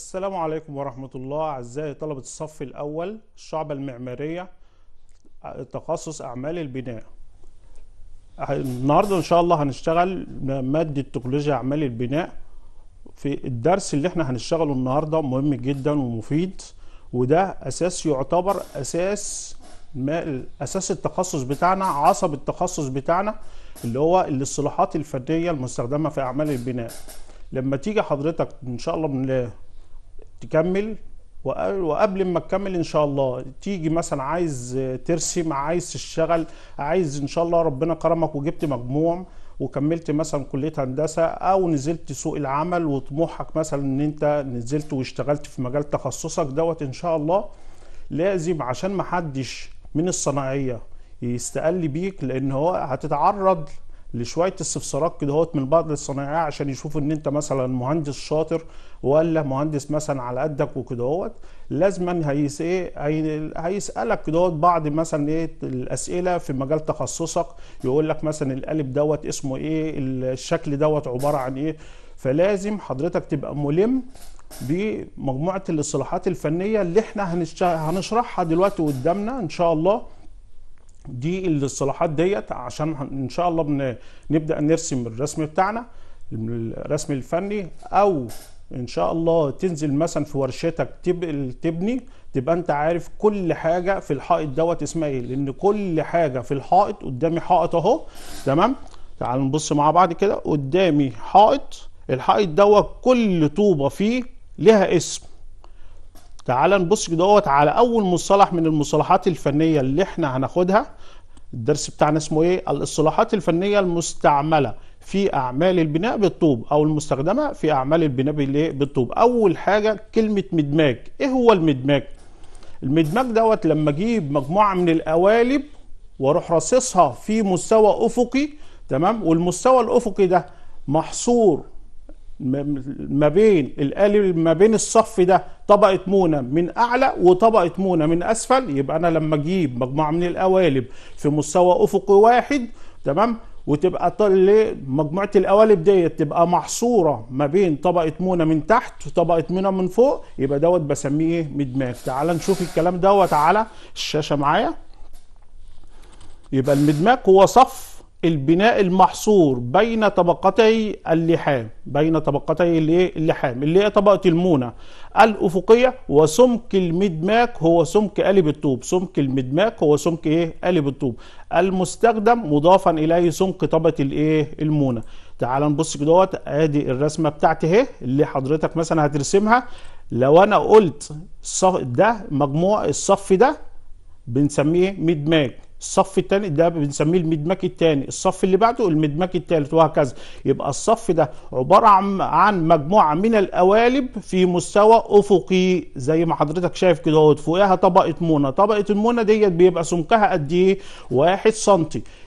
السلام عليكم ورحمة الله أعزائي طلبة الصف الأول الشعبة المعمارية تخصص أعمال البناء النهاردة إن شاء الله هنشتغل مادة تكنولوجيا أعمال البناء في الدرس اللي احنا هنشتغله النهاردة مهم جدا ومفيد وده أساس يعتبر أساس ما أساس التخصص بتاعنا عصب التخصص بتاعنا اللي هو الاصطلاحات الفنية المستخدمة في أعمال البناء لما تيجي حضرتك ان شاء الله من تكمل وقبل ما تكمل ان شاء الله تيجي مثلا عايز ترسم عايز تشتغل عايز ان شاء الله ربنا كرمك وجبت مجموع وكملت مثلا كليه هندسه او نزلت سوق العمل وطموحك مثلا ان انت نزلت واشتغلت في مجال تخصصك دوت ان شاء الله لازم عشان ما حدش من الصناعيه يستقل بيك لان هو هتتعرض لشويه استفسارات كده من بعض الصناعيه عشان يشوفوا ان انت مثلا مهندس شاطر ولا مهندس مثلا على قدك وكدهوت لازما هيس ايه هيسالك كدهوت بعض مثلا ايه الاسئله في مجال تخصصك يقول لك مثلا القالب دوت اسمه ايه الشكل دوت عباره عن ايه فلازم حضرتك تبقى ملم بمجموعه الاصطلاحات الفنيه اللي احنا هنشرحها دلوقتي قدامنا ان شاء الله دي الاصطلاحات ديت عشان ان شاء الله بن... نبدا نرسم الرسم بتاعنا الرسم الفني او ان شاء الله تنزل مثلا في ورشتك تبني تبقى انت عارف كل حاجه في الحائط دوت اسمها ايه لان كل حاجه في الحائط قدامي حائط اهو تمام تعال نبص مع بعض كده قدامي حائط الحائط دوت كل طوبه فيه لها اسم تعال نبص دوت على اول مصطلح من المصطلحات الفنيه اللي احنا هناخدها الدرس بتاعنا اسمه ايه الاصطلاحات الفنيه المستعمله في اعمال البناء بالطوب او المستخدمه في اعمال البناء بالطوب اول حاجه كلمه مدماج ايه هو المدماج المدماج دوت لما اجيب مجموعه من القوالب واروح راصصها في مستوى افقي تمام والمستوى الافقي ده محصور ما بين القالب ما بين الصف ده طبقه مونه من اعلى وطبقه مونه من اسفل يبقى انا لما اجيب مجموعه من القوالب في مستوى افقي واحد تمام وتبقى مجموعه القوالب ديت تبقى محصوره ما بين طبقه مونه من تحت وطبقه مونه من فوق يبقى دوت بسميه ايه مدماج تعال نشوف الكلام دوت على الشاشه معايا يبقى المدماج هو صف البناء المحصور بين طبقتي اللحام بين طبقتي إيه؟ اللحام اللي هي طبقة المونة الأفقية وسمك المدماك هو سمك قالب الطوب سمك المدماك هو سمك إيه قالب الطوب المستخدم مضافا إليه سمك طبقة الإيه المونة تعال نبص دوت ادي الرسمة بتاعتي اهي اللي حضرتك مثلا هترسمها لو أنا قلت ده مجموع الصف ده بنسميه مدماك الصف الثاني ده بنسميه المدمك الثاني الصف اللي بعده المدمك الثالث وهكذا يبقى الصف ده عبارة عن مجموعة من القوالب في مستوى أفقي زي ما حضرتك شايف كده اهوت فوقها طبقة مونة طبقة المونة ديت بيبقى سمكها قد إيه 1 سم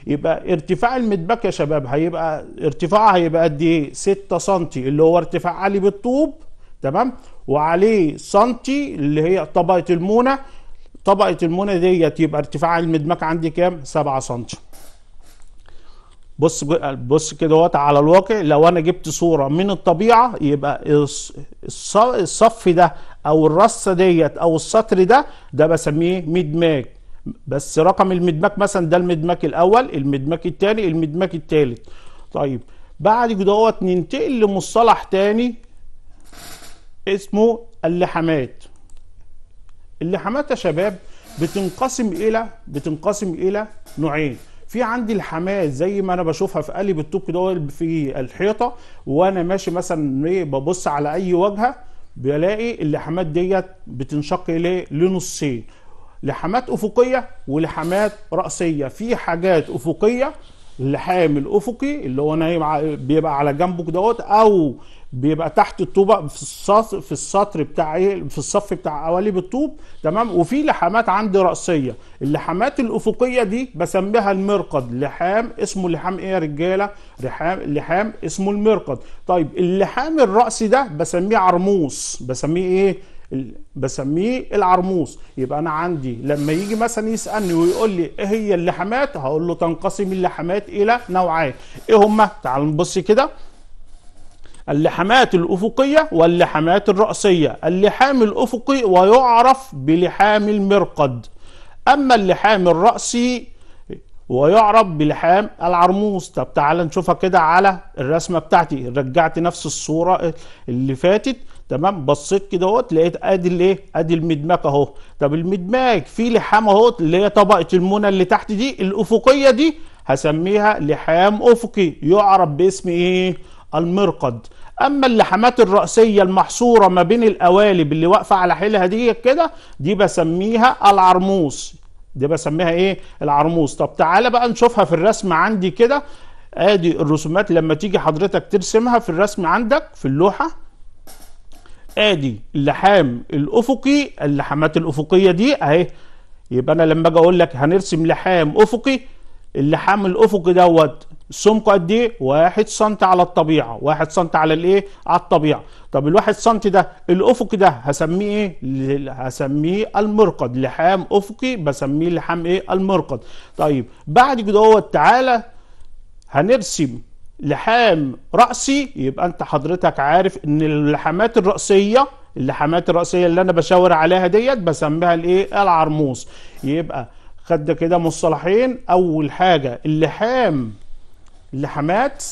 يبقى ارتفاع المدمك يا شباب هيبقى ارتفاعها هيبقى قد إيه 6 سم اللي هو ارتفاع عالي بالطوب تمام وعليه سنتي اللي هي طبقة المونة طبقه المنى ديت يبقى ارتفاع المدماك عندي كام 7 سم بص بص كده وقت على الواقع لو انا جبت صوره من الطبيعه يبقى الصف ده او الرصه ديت او السطر ده ده بسميه مدماك بس رقم المدماك مثلا ده المدماك الاول المدماك الثاني المدماك الثالث طيب بعد كده ننتقل لمصطلح تاني اسمه اللحامات اللحامات يا شباب بتنقسم الى بتنقسم الى نوعين في عندي الحماة زي ما انا بشوفها في قلب التوك ده في الحيطه وانا ماشي مثلا إيه، ببص على اي واجهه بلاقي اللحامات ديت بتنشق لنصين لحامات افقيه ولحامات راسيه في حاجات افقيه اللحام الافقي اللي هو نايم بيبقى على جنبه دوت او بيبقى تحت الطوبه في السطر في السطر بتاع ايه في الصف بتاع قوالب الطوب تمام وفي لحامات عندي راسيه اللحامات الافقيه دي بسميها المرقد لحام اسمه لحام ايه يا رجاله لحام لحام اسمه المرقد طيب اللحام الراسي ده بسميه عرموس بسميه ايه بسميه العرموس يبقى انا عندي لما يجي مثلا يسالني ويقول لي ايه هي اللحمات هقول له تنقسم اللحمات الى نوعين ايه هما تعال نبص كده اللحامات الأفقية واللحامات الرأسية اللحام الأفقي ويعرف بلحام المرقد أما اللحام الرأسي ويعرف بلحام العرموس طب تعال نشوفها كده على الرسمة بتاعتي رجعت نفس الصورة اللي فاتت تمام بصيت كده اهوت لقيت ادي الايه ادي المدماك اهو طب المدماك فيه لحام اهوت اللي هي طبقه المنى اللي تحت دي الافقيه دي هسميها لحام افقي يعرف باسم ايه المرقد اما اللحمات الرأسية المحصورة ما بين القوالب اللي واقفة على حيلها دي كده دي بسميها العرموس دي بسميها ايه العرموس طب تعالى بقى نشوفها في الرسم عندي كده ادي الرسومات لما تيجي حضرتك ترسمها في الرسم عندك في اللوحة ادي اللحام الافقي اللحمات الافقية دي اهي يبقى انا لما اجي اقول لك هنرسم لحام افقي اللحام الافقي دوت سمكه قد ايه؟ 1 سم على الطبيعه 1 سم على الايه؟ على الطبيعه طب 1 سم ده الافقي ده هسميه ايه؟ هسميه المرقد لحام افقي بسميه لحام ايه؟ المرقد طيب بعد كده تعالى هنرسم لحام رأسي يبقى انت حضرتك عارف ان اللحامات الرأسية اللحامات الرأسية اللي انا بشاور عليها ديت بسميها الايه العرموس يبقى خد كده مصطلحين اول حاجة اللحام اللحمات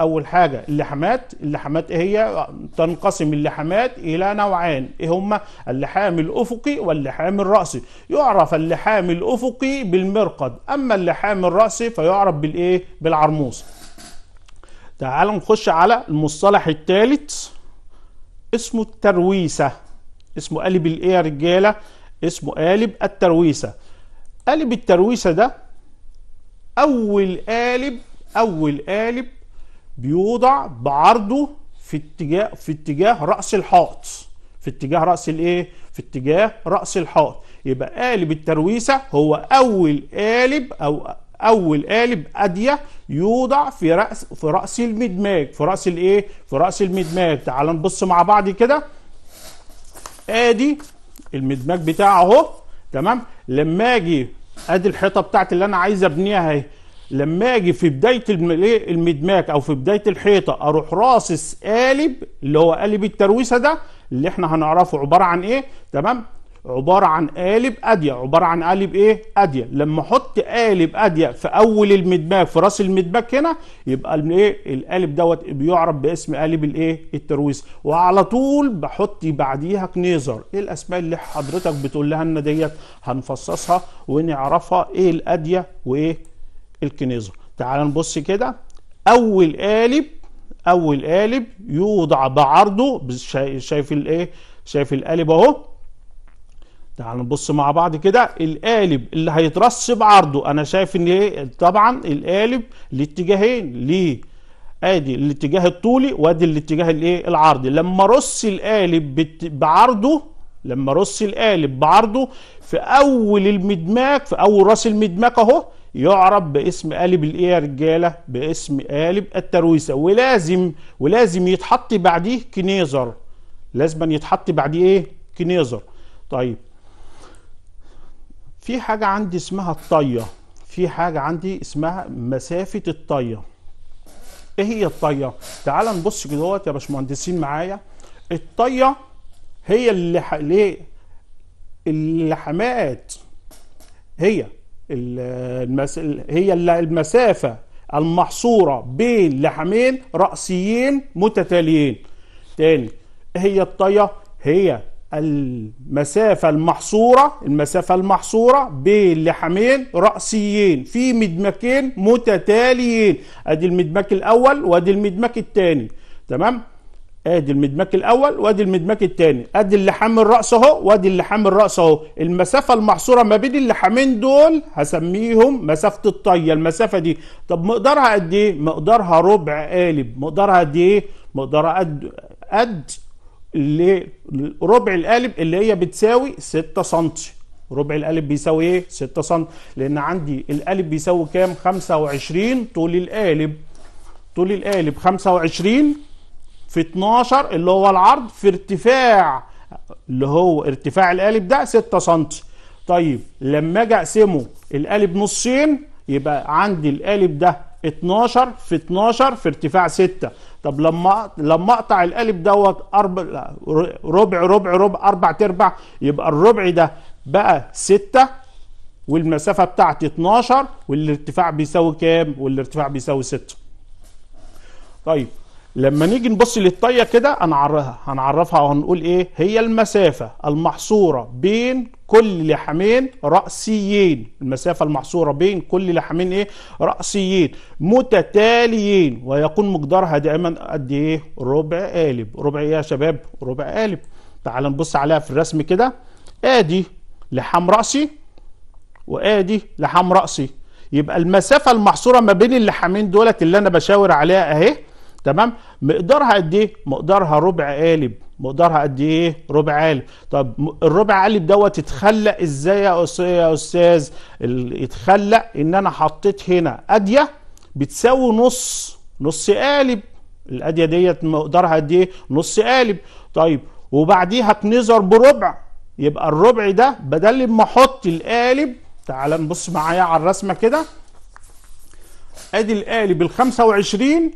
اول حاجه اللحمات اللحمات ايه هي تنقسم اللحمات الى نوعين ايه هما اللحام الافقي واللحام الراسي يعرف اللحام الافقي بالمرقد اما اللحام الراسي فيعرف بالايه بالعرموس تعالوا نخش على المصطلح الثالث اسمه الترويسه اسمه قالب الايه يا رجاله اسمه قالب الترويسه قالب الترويسه ده اول قالب اول قالب بيوضع بعرضه في اتجاه في اتجاه راس الحائط في اتجاه راس الايه في اتجاه راس الحائط يبقى قالب الترويسه هو اول قالب او اول قالب اديه يوضع في راس في راس المدماج في راس الايه في راس المدماج تعال نبص مع بعض كده ادي المدماج بتاعه اهو تمام لما اجي ادي الحيطه بتاعتي اللي انا عايز ابنيها اهي لما اجي في بدايه المدماك او في بدايه الحيطه اروح راصص قالب اللي هو قالب الترويسه ده اللي احنا هنعرفه عباره عن ايه تمام عباره عن قالب اديه عباره عن قالب ايه اديه لما احط قالب اديه في اول المدماك في راس المدماك هنا يبقى الايه القالب دوت بيعرف باسم قالب الايه الترويس وعلى طول بحط بعديها كنيزر ايه الاسماء اللي حضرتك بتقول لها ان ديت هنفصصها ونعرفها ايه الاديه وايه الكنيزة تعال نبص كده اول قالب اول قالب يوضع بعرضه شايف الايه شايف القالب اهو تعال نبص مع بعض كده القالب اللي هيترص بعرضه انا شايف ان ايه طبعا القالب لاتجاهين ليه ادي الاتجاه الطولي وادي الاتجاه الايه العرضي لما أرص القالب بعرضه لما رص القالب بعرضه في اول المدماك في اول راس المدماك اهو يعرف باسم قالب الايه يا رجاله باسم قالب الترويسه ولازم ولازم يتحط بعديه كنيزر لازم يتحط بعديه ايه كنيزر طيب في حاجه عندي اسمها الطيه في حاجه عندي اسمها مسافه الطيه ايه هي الطيه تعال نبص كده يا باشمهندسين معايا الطيه هي اللي ح... ليه اللي حمات هي المس... هي المسافة المحصورة بين لحمين رأسيين متتاليين تاني هي الطية هي المسافة المحصورة المسافة المحصورة بين لحمين رأسيين في مدمكين متتاليين ادي المدمك الاول وادي المدمك الثاني تمام ادي المدماك الاول وادي المدماك الثاني ادي اللحام الراس اهو وادي اللحام الراس اهو المسافه المحصوره ما بين اللحامين دول هسميهم مسافه الطيه المسافه دي طب مقدارها قد ايه مقدارها ربع قالب مقدارها قد ايه مقدارها قد قد اللي ربع القالب اللي هي بتساوي 6 سم ربع القالب بيساوي ايه 6 سم لان عندي القالب بيساوي كام 25 طول القالب طول القالب 25 في 12 اللي هو العرض في ارتفاع اللي هو ارتفاع القالب ده 6 سم طيب لما اجي اقسمه القالب نصين يبقى عندي القالب ده 12 في 12 في ارتفاع 6 طب لما لما اقطع القالب دوت اربع ربع ربع ربع اربع تربع يبقى الربع ده بقى 6 والمسافه بتاعتي 12 والارتفاع بيساوي كام؟ والارتفاع بيساوي 6 طيب لما نيجي نبص للطيه كده هنعرفها هنعرفها وهنقول ايه هي المسافه المحصوره بين كل لحمين راسيين المسافه المحصوره بين كل لحمين ايه راسيين متتاليين ويكون مقدارها دائما قد ايه ربع قالب ربع ايه يا شباب ربع قالب تعال نبص عليها في الرسم كده ادي لحام راسي وادي لحام راسي يبقى المسافه المحصوره ما بين اللحمين دولت اللي انا بشاور عليها اهي تمام مقدارها قد ايه مقدارها ربع قالب مقدارها قد ايه ربع قالب طب الربع قالب دوت اتخلق ازاي يا يا استاذ اتخلق ان انا حطيت هنا اديه بتساوي نص نص قالب الاديه ديت مقدارها قد ايه نص قالب طيب وبعديها تنظر بربع يبقى الربع ده بدل ما احط القالب تعال نبص معايا على الرسمه كده ادي القالب ال 25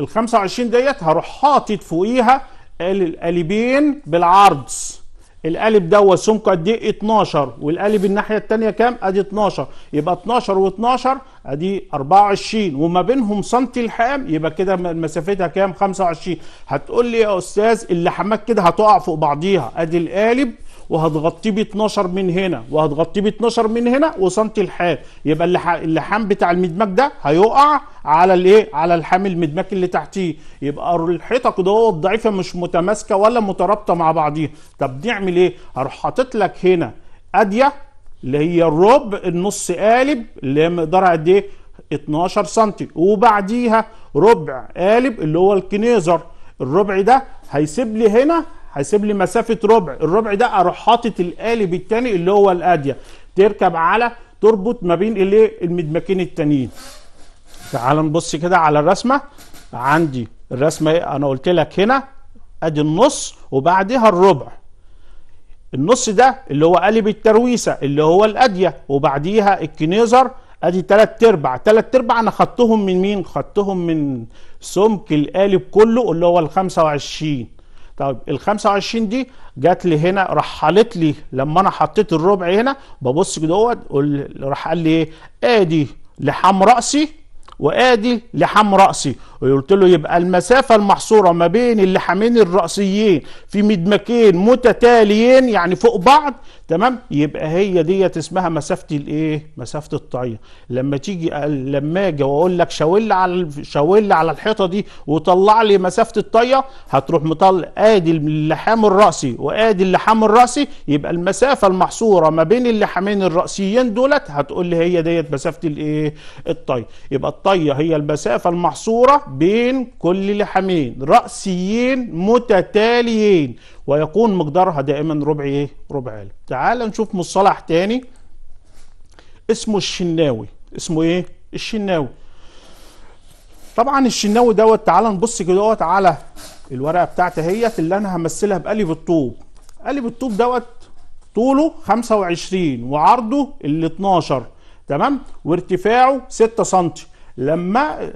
ال 25 ديت هروح حاطط فوقيها القالبين بالعرض القالب دوت سمكه قد ايه 12 والقالب الناحيه الثانيه كام ادي 12 يبقى 12 و12 ادي 24 وما بينهم سنتي لحام يبقى كده مسافتها كام 25 هتقول لي يا استاذ اللحمات كده هتقع فوق بعضيها ادي القالب وهتغطيه ب 12 من هنا وهتغطيه ب 12 من هنا وسنتي الحام يبقى اللحام بتاع المدماج ده هيقع على الايه على اللحام المدماجي اللي تحتيه يبقى الحيطه كده ضعيفه مش متماسكه ولا مترابطه مع بعضيها طب نعمل ايه هروح حاطط لك هنا اديه اللي هي الربع النص قالب اللي هي مقدارها قد ايه 12 سم وبعديها ربع قالب اللي هو الكنيزر الربع ده هيسيب لي هنا هيسيب لي مسافه ربع الربع ده اروح حاطط القالب الثاني اللي هو الاديه تركب على تربط ما بين الايه المدمكين التانيين تعال نبص كده على الرسمه عندي الرسمه ايه انا قلت لك هنا ادي النص وبعدها الربع النص ده اللي هو قالب الترويسه اللي هو الاديه وبعديها الكنيزر ادي تلات ارباع تلات ارباع انا خدتهم من مين خدتهم من سمك القالب كله اللي هو ال 25 طيب ال 25 دي جات لي هنا رحلت لي لما انا حطيت الربع هنا ببص كده اهوت راح قال لي ايه ادي إيه لحام راسي وادي لحام راسي وقلت له يبقى المسافه المحصوره ما بين اللحامين الراسيين في مدمكين متتاليين يعني فوق بعض تمام يبقى هي ديت اسمها مسافه الايه مسافه الطعيه لما تيجي لما اجي واقول لك شاول على شاول على الحيطه دي وطلع لي مسافه الطيه هتروح مطلع ادي اللحام الراسي وادي اللحام الراسي يبقى المسافه المحصوره ما بين اللحامين الراسيين دولت هتقول لي هي ديت مسافه الايه الطيه يبقى الطي الوسطية هي المسافة المحصورة بين كل لحمين رأسيين متتاليين ويكون مقدارها دائما ربع ايه ربع قلب تعال نشوف مصطلح تاني اسمه الشناوي اسمه ايه الشناوي طبعا الشناوي دوت تعال نبص كده دوت على الورقه بتاعتي اهيت اللي انا همثلها بقلب الطوب قلب الطوب دوت طوله 25 وعرضه ال 12 تمام وارتفاعه 6 سم لما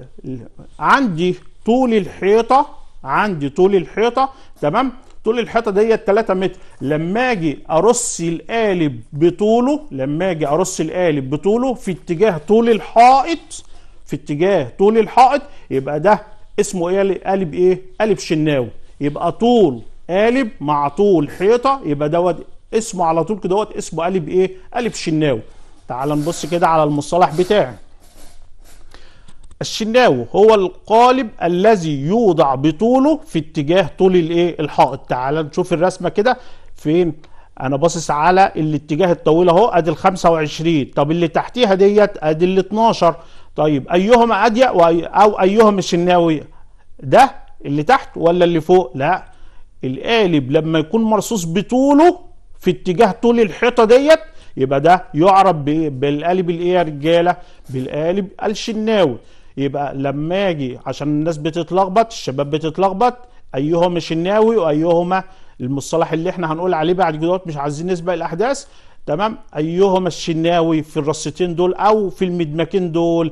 عندي طول الحيطه عندي طول الحيطه تمام طول الحيطه ديت 3 متر لما اجي ارص القالب بطوله لما اجي ارص القالب بطوله في اتجاه طول الحائط في اتجاه طول الحائط يبقى ده اسمه ايه قالب ايه قالب شناوي يبقى طول قالب مع طول حيطه يبقى دوت اسمه على طول كده اسمه قالب ايه قالب شناوي تعال نبص كده على المصطلح بتاعي الشناوي هو القالب الذي يوضع بطوله في اتجاه طول الايه الحائط تعال نشوف الرسمه كده فين انا باصص على الاتجاه الطويل اهو ادي ال 25 طب اللي تحتيها ديت ادي ال 12 طيب ايهما اضيق او ايهما الشناوي ده اللي تحت ولا اللي فوق لا القالب لما يكون مرصوص بطوله في اتجاه طول الحيطه ديت يبقى ده يعرف بالقالب الايه يا رجاله بالقالب الشناوي يبقى لما اجي عشان الناس بتتلخبط الشباب بتتلخبط ايهما الشناوي وايهما المصطلح اللي احنا هنقول عليه بعد دوت مش عايزين نسبق الاحداث تمام ايهما الشناوي في الرصتين دول او في المدمكين دول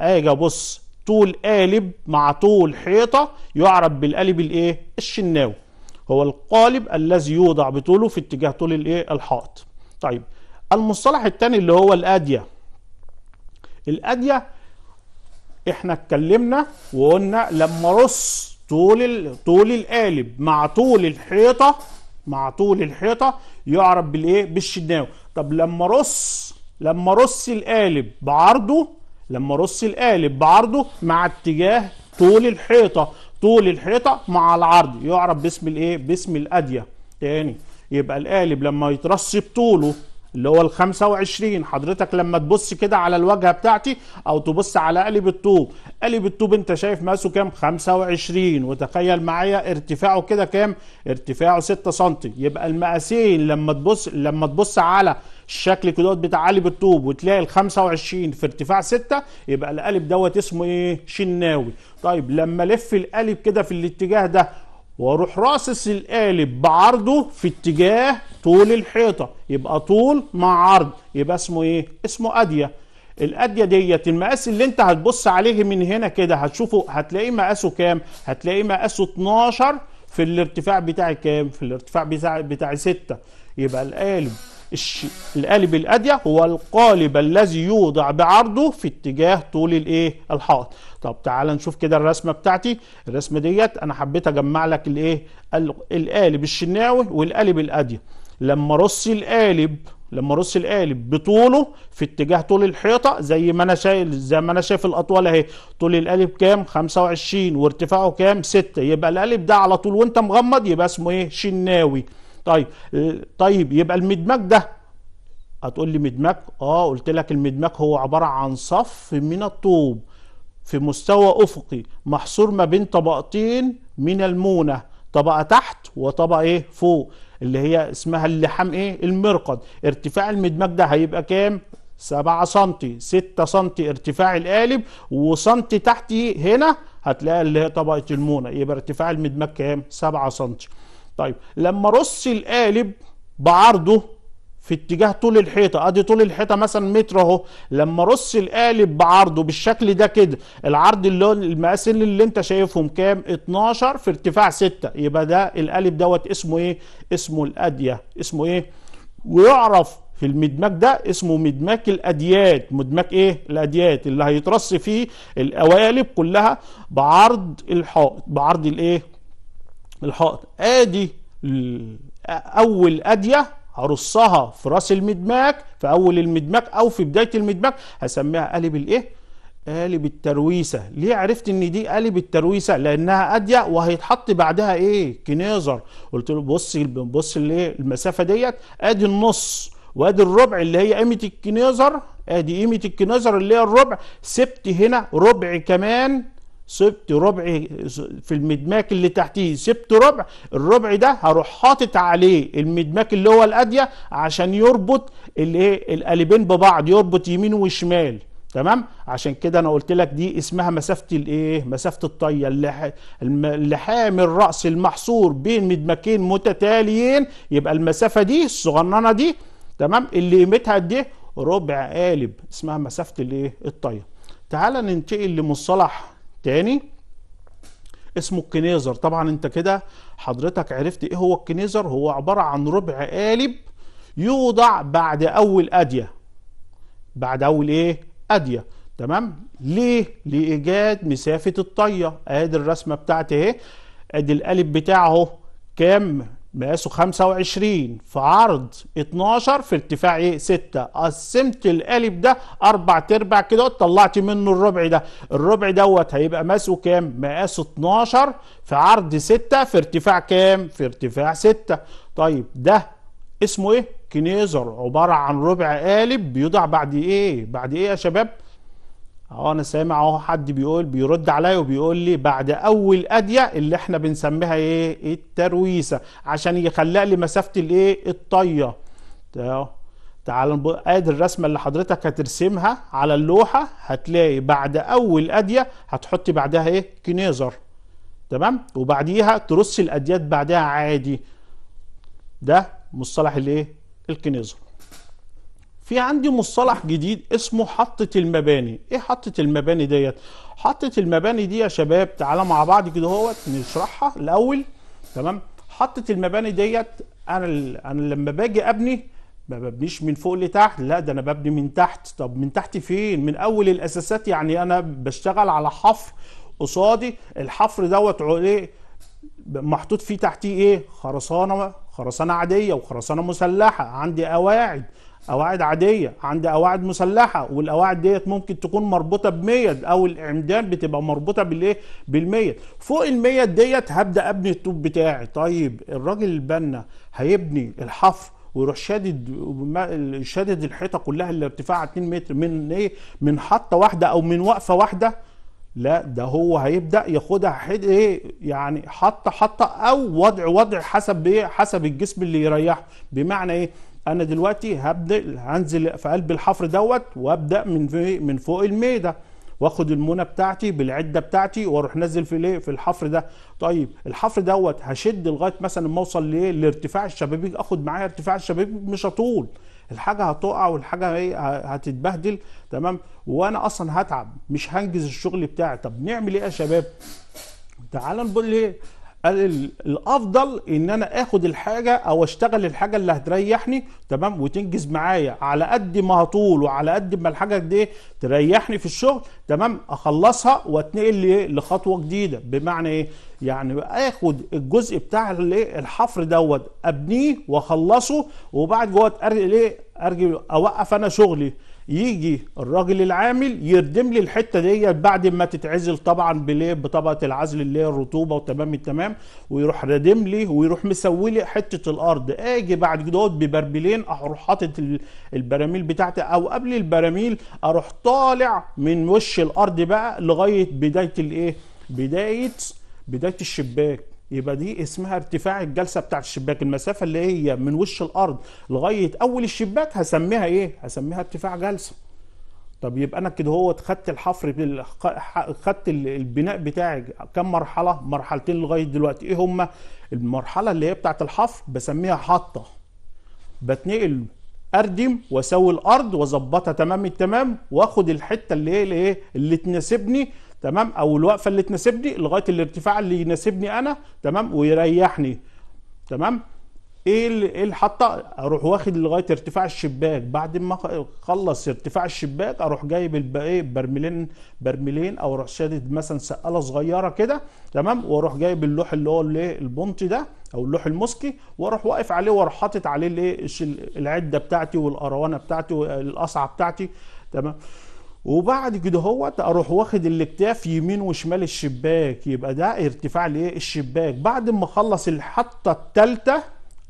اجي ابص طول قالب مع طول حيطه يعرف بالقالب الايه الشناوي هو القالب الذي يوضع بطوله في اتجاه طول الايه الحائط طيب المصطلح الثاني اللي هو الاديه الاديه احنا اتكلمنا وقلنا لما رص طول ال... طول القالب مع طول الحيطه مع طول الحيطه يعرف بالايه بالشناوي طب لما رص لما رص القالب بعرضه لما رص القالب بعرضه مع اتجاه طول الحيطه طول الحيطه مع العرض يعرف باسم الايه باسم الاديه تاني يبقى القالب لما يترص بطوله اللي هو ال 25 حضرتك لما تبص كده على الواجهه بتاعتي او تبص على قلب الطوب قلب الطوب انت شايف مقاسه كام 25 وتخيل معايا ارتفاعه كده كام ارتفاعه 6 سم يبقى المقاسين لما تبص لما تبص على الشكل كده بتاع قالب الطوب وتلاقي ال 25 في ارتفاع 6 يبقى القالب دوت اسمه ايه شناوي طيب لما الف القالب كده في الاتجاه ده واروح راصص القالب بعرضه في اتجاه طول الحيطه يبقى طول مع عرض يبقى اسمه ايه اسمه اديه الاديه ديت المقاس اللي انت هتبص عليه من هنا كده هتشوفه هتلاقيه مقاسه كام هتلاقيه مقاسه 12 في الارتفاع بتاع كام في الارتفاع بتاع بتاع 6 يبقى القالب الش... القالب الاديه هو القالب الذي يوضع بعرضه في اتجاه طول الايه الحائط طب تعال نشوف كده الرسمه بتاعتي الرسمه ديت انا حبيت اجمع لك الايه القالب الشناوي والقالب الاديه لما ارص القالب لما ارص القالب بطوله في اتجاه طول الحيطه زي ما انا شايف زي ما انا شايف الاطوال اهي طول القالب كام 25 وارتفاعه كام 6 يبقى القالب ده على طول وانت مغمض يبقى اسمه ايه شناوي طيب آه، طيب يبقى المدمج ده هتقول لي مدمج اه قلت لك المدمج هو عباره عن صف من الطوب في مستوى أفقي محصور ما بين طبقتين من المونة طبقة تحت وطبقة إيه فوق اللي هي اسمها اللحام إيه المرقد ارتفاع المدماج ده هيبقى كام 7 سم 6 سم ارتفاع القالب وسنتي تحتي إيه؟ هنا هتلاقي اللي هي طبقة المونة يبقى ارتفاع المدماج كام 7 سم طيب لما رص القالب بعرضه في اتجاه طول الحيطه ادي طول الحيطه مثلا متر اهو لما رص القالب بعرضه بالشكل ده كده العرض اللي هو المقاسين اللي انت شايفهم كام 12 في ارتفاع 6 يبقى ده القالب دوت اسمه ايه اسمه الاديه اسمه ايه ويعرف في المدماك ده اسمه مدماك الاديات مدماك ايه الاديات اللي هيترص فيه القوالب كلها بعرض الحائط بعرض الايه الحائط ادي اول اديه هرصها في راس المدماك في اول المدماك او في بدايه المدماك هسميها قالب الايه قالب الترويسه ليه عرفت ان دي قالب الترويسه لانها اديه وهيتحط بعدها ايه كنيزر قلت له بص بص الايه المسافه ديت ادي النص وادي الربع اللي هي قيمه الكنيزر ادي قيمه الكنيزر اللي هي الربع سبت هنا ربع كمان سبت ربع في المدماك اللي تحتيه سبت ربع الربع ده هروح حاطط عليه المدماك اللي هو الاديه عشان يربط الايه القالبين ببعض يربط يمين وشمال تمام عشان كده انا قلت لك دي اسمها مسافه الايه مسافه الطيه اللي حامل راس المحصور بين مدمكين متتاليين يبقى المسافه دي الصغننه دي تمام اللي قيمتها قد ايه ربع قالب اسمها مسافه الايه الطيه تعال ننتقل لمصطلح تاني اسمه الكنيزر طبعا انت كده حضرتك عرفت ايه هو الكنيزر هو عبارة عن ربع قالب يوضع بعد اول ادية بعد اول ايه ادية تمام ليه لايجاد مسافة الطية ادي الرسمة بتاعتي ايه ادي القالب بتاعه كام مقاسه 25 في عرض 12 في ارتفاع ايه 6 قسمت القالب ده اربع تربع كده طلعت منه الربع ده الربع دوت هيبقى مقاسه كام مقاسه 12 في عرض 6 في ارتفاع كام في ارتفاع 6 طيب ده اسمه ايه كنيزر عباره عن ربع قالب بيوضع بعد ايه بعد ايه يا شباب اهو انا سامع اهو حد بيقول بيرد عليا وبيقول لي بعد اول اديه اللي احنا بنسميها ايه الترويسه عشان يخلق لي مسافه الايه الطيه تعال ادي الرسمه اللي حضرتك هترسمها على اللوحه هتلاقي بعد اول اديه هتحط بعدها ايه كنيزر تمام وبعديها ترص الاديات بعدها عادي ده مصطلح الايه الكنيزر في عندي مصطلح جديد اسمه حطة المباني ايه حطة المباني ديت حطة المباني دي يا شباب تعالى مع بعض كده اهوت نشرحها الاول تمام حطة المباني ديت انا انا لما باجي ابني ما ببنيش من فوق لتحت لا ده انا ببني من تحت طب من تحت فين من اول الاساسات يعني انا بشتغل على حفر قصادي الحفر دوت عليه محطوط فيه تحتيه ايه خرسانه خرسانه عاديه وخرسانه مسلحه عندي قواعد قواعد عاديه عند قواعد مسلحه والقواعد ديت ممكن تكون مربوطه بميت او العمدان بتبقى مربوطه بالايه بالميت فوق الميت ديت هبدا ابني الطوب بتاعي طيب الراجل البنا هيبني الحفر ويروح شادد شادد الحيطه كلها اللي ارتفاعها 2 متر من ايه من حطه واحده او من وقفه واحده لا ده هو هيبدا ياخدها حد ايه يعني حطه حطه او وضع وضع حسب ايه حسب الجسم اللي يريحه بمعنى ايه انا دلوقتي هبدا هنزل في قلب الحفر دوت وابدا من من فوق الميده واخد المونه بتاعتي بالعده بتاعتي واروح نازل في الايه في الحفر ده طيب الحفر دوت هشد لغايه مثلا ما اوصل لايه لارتفاع الشبابيك اخد معايا ارتفاع الشبابيك مش هطول الحاجه هتقع والحاجه ايه هتتبهدل تمام وانا اصلا هتعب مش هنجز الشغل بتاعي طب نعمل ايه يا شباب تعال نقول ايه قال الافضل ان انا اخد الحاجه او اشتغل الحاجه اللي هتريحني تمام وتنجز معايا على قد ما هطول وعلى قد ما الحاجه دي تريحني في الشغل تمام اخلصها واتنقل لخطوه جديده بمعنى ايه يعني اخد الجزء بتاع الحفر دوت ابنيه واخلصه وبعد جوه ارجع ايه ارجع اوقف انا شغلي يجي الراجل العامل يردم لي الحته دي بعد ما تتعزل طبعا بليه بطبقه العزل اللي هي الرطوبه وتمام التمام ويروح رادم لي ويروح مسوي لي حته الارض اجي بعد كده ببربلين اروح حاطط البراميل بتاعتي او قبل البراميل اروح طالع من وش الارض بقى لغايه بدايه الايه بدايه بدايه الشباك يبقى دي اسمها ارتفاع الجلسه بتاع الشباك المسافه اللي هي من وش الارض لغايه اول الشباك هسميها ايه هسميها ارتفاع جلسه طب يبقى انا كده هو خدت الحفر خدت البناء بتاعي كم مرحله مرحلتين لغايه دلوقتي ايه هما المرحله اللي هي بتاعه الحفر بسميها حطه بتنقل اردم واسوي الارض واظبطها تمام التمام واخد الحته اللي هي اللي, اللي تناسبني تمام او الوقفه اللي تناسبني لغايه الارتفاع اللي يناسبني انا تمام ويريحني تمام ايه ايه الحطه اروح واخد لغايه ارتفاع الشباك بعد ما اخلص ارتفاع الشباك اروح جايب ايه برميلين برميلين او اروح شادد مثلا سقاله صغيره كده تمام واروح جايب اللوح اللي هو الايه البونطي ده او اللوح المسكي واروح واقف عليه واروح حاطط عليه الايه العده بتاعتي والقروانه بتاعتي والقصعه بتاعتي تمام وبعد كده هو اروح واخد الاكتاف يمين وشمال الشباك يبقى ده ارتفاع لايه الشباك بعد ما اخلص الحطه الثالثه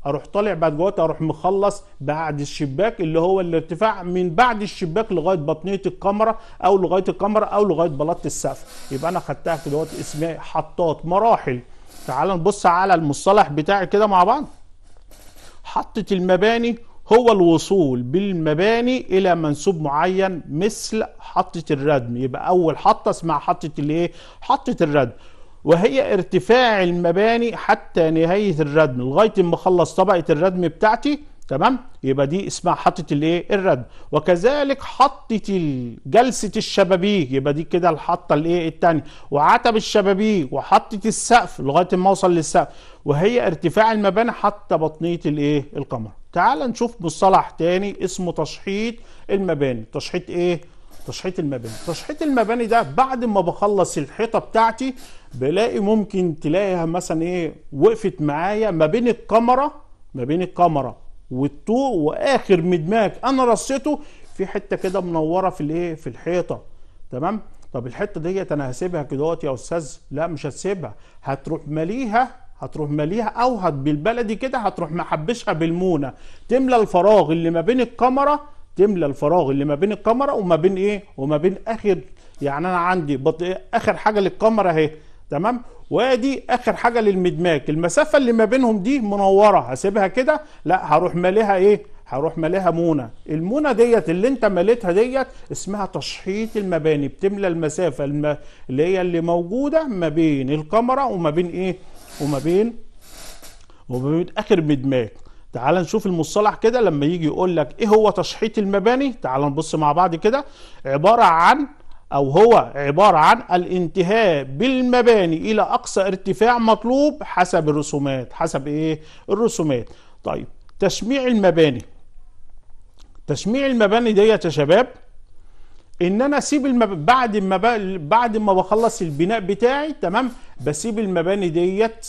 اروح طالع بعد جوه اروح مخلص بعد الشباك اللي هو الارتفاع من بعد الشباك لغايه بطنيه الكاميرا او لغايه الكاميرا او لغايه بلاطه السقف يبقى انا خدتها كده اسمها حطات مراحل تعال نبص على المصطلح بتاعي كده مع بعض حطه المباني هو الوصول بالمباني الى منسوب معين مثل حطه الردم يبقى اول حطه اسمها حطه الايه حطه الردم وهي ارتفاع المباني حتى نهايه الردم لغايه ما اخلص طبقه الردم بتاعتي تمام يبقى دي اسمها حطه الايه الردم وكذلك حطه جلسه الشبابيك يبقى دي كده الحطه الايه الثانيه وعتب الشبابيك وحطه السقف لغايه ما اوصل للسقف وهي ارتفاع المباني حتى بطنيه الايه القمر تعال نشوف مصطلح تاني اسمه تشحيط المباني تشحيط ايه تشحيط المباني تشحيط المباني ده بعد ما بخلص الحيطه بتاعتي بلاقي ممكن تلاقيها مثلا ايه وقفت معايا ما بين الكاميرا ما بين الكاميرا والطوق واخر مدماج انا رصيته في حته كده منوره في الايه في الحيطه تمام طب الحته ديت انا هسيبها كده يا استاذ لا مش هسيبها هتروح مليها هتروح ماليها او بالبلدي كده هتروح محبشها بالمونه تملى الفراغ اللي ما بين الكاميرا تملى الفراغ اللي ما بين الكاميرا وما بين ايه وما بين اخر يعني انا عندي بط... اخر حاجه للكاميرا اهي تمام وادي اخر حاجه للمدماك المسافه اللي ما بينهم دي منوره هسيبها كده لا هروح ماليها ايه هروح ماليها مونه المونه ديت اللي انت ماليتها ديت اسمها تشحيط المباني بتملى المسافه الم... اللي هي اللي موجوده ما بين الكاميرا وما بين ايه وما بين وما بين اخر مدماج تعال نشوف المصطلح كده لما يجي يقول لك ايه هو تشحيط المباني تعال نبص مع بعض كده عباره عن او هو عباره عن الانتهاء بالمباني الى اقصى ارتفاع مطلوب حسب الرسومات حسب ايه الرسومات طيب تشميع المباني تشميع المباني ديت يا شباب ان انا اسيب المب... بعد ما بعد ما بخلص البناء بتاعي تمام بسيب المباني ديت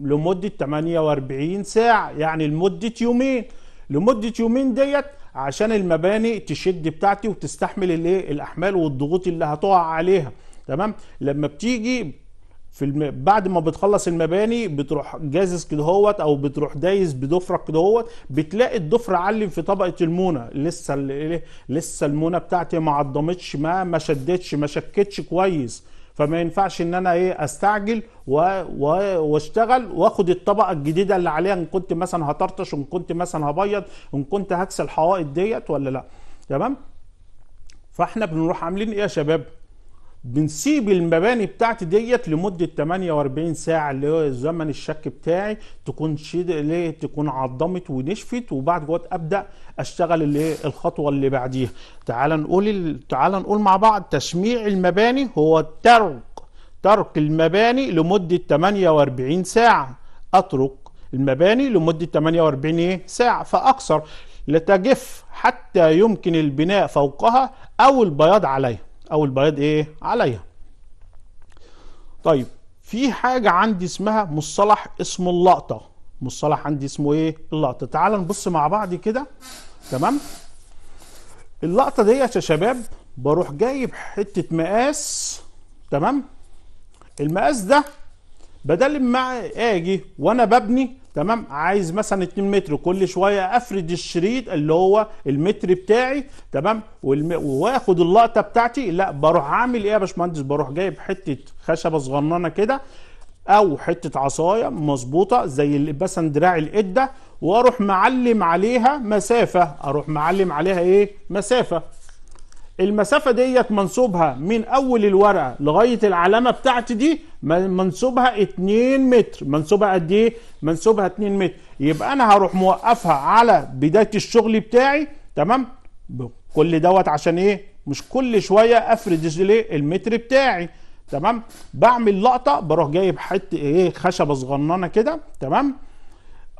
لمدة 48 ساعة يعني لمدة يومين لمدة يومين ديت عشان المباني تشد بتاعتي وتستحمل الايه الاحمال والضغوط اللي هتقع عليها تمام لما بتيجي في الم... بعد ما بتخلص المباني بتروح جازز كده هوت او بتروح دايز بضفرك كده هوت بتلاقي الضفر علم في طبقه المونه لسه ال... إيه؟ لسه المونه بتاعتي ما عضمتش ما ما شدتش ما شكتش كويس فما ينفعش ان انا ايه استعجل و... و... واشتغل واخد الطبقه الجديده اللي عليها ان كنت مثلا هطرطش وان كنت مثلا هبيض وان كنت هكسل الحوائط ديت ولا لا تمام فاحنا بنروح عاملين ايه يا شباب بنسيب المباني بتاعتي ديت لمده 48 ساعه اللي هو الزمن الشك بتاعي تكون شد ليه تكون عضمت ونشفت وبعد كده ابدا اشتغل اللي الخطوه اللي بعديها تعال نقول ال... تعال نقول مع بعض تشميع المباني هو ترك ترك المباني لمده 48 ساعه اترك المباني لمده 48 إيه؟ ساعه فاكثر لتجف حتى يمكن البناء فوقها او البياض عليها او البياض ايه عليها طيب في حاجه عندي اسمها مصطلح اسمه اللقطه مصطلح عندي اسمه ايه اللقطه تعال نبص مع بعض كده تمام اللقطه ديت يا شباب بروح جايب حته مقاس تمام المقاس ده بدل ما اجي وانا ببني تمام عايز مثلا 2 متر كل شويه افرد الشريط اللي هو المتر بتاعي تمام والم... واخد اللقطه بتاعتي لا بروح عامل ايه يا باشمهندس بروح جايب حته خشبه صغننه كده او حته عصايه مظبوطه زي اللي مثلا دراع القده واروح معلم عليها مسافه اروح معلم عليها ايه مسافه المسافة ديت منسوبها من أول الورقة لغاية العلامة بتاعتي دي منسوبها 2 متر منسوبها قد إيه؟ منسوبها 2 متر يبقى أنا هروح موقفها على بداية الشغل بتاعي تمام؟ كل دوت عشان إيه؟ مش كل شوية أفرد الايه المتر بتاعي تمام؟ بعمل لقطة بروح جايب حتة إيه خشبة صغننة كده تمام؟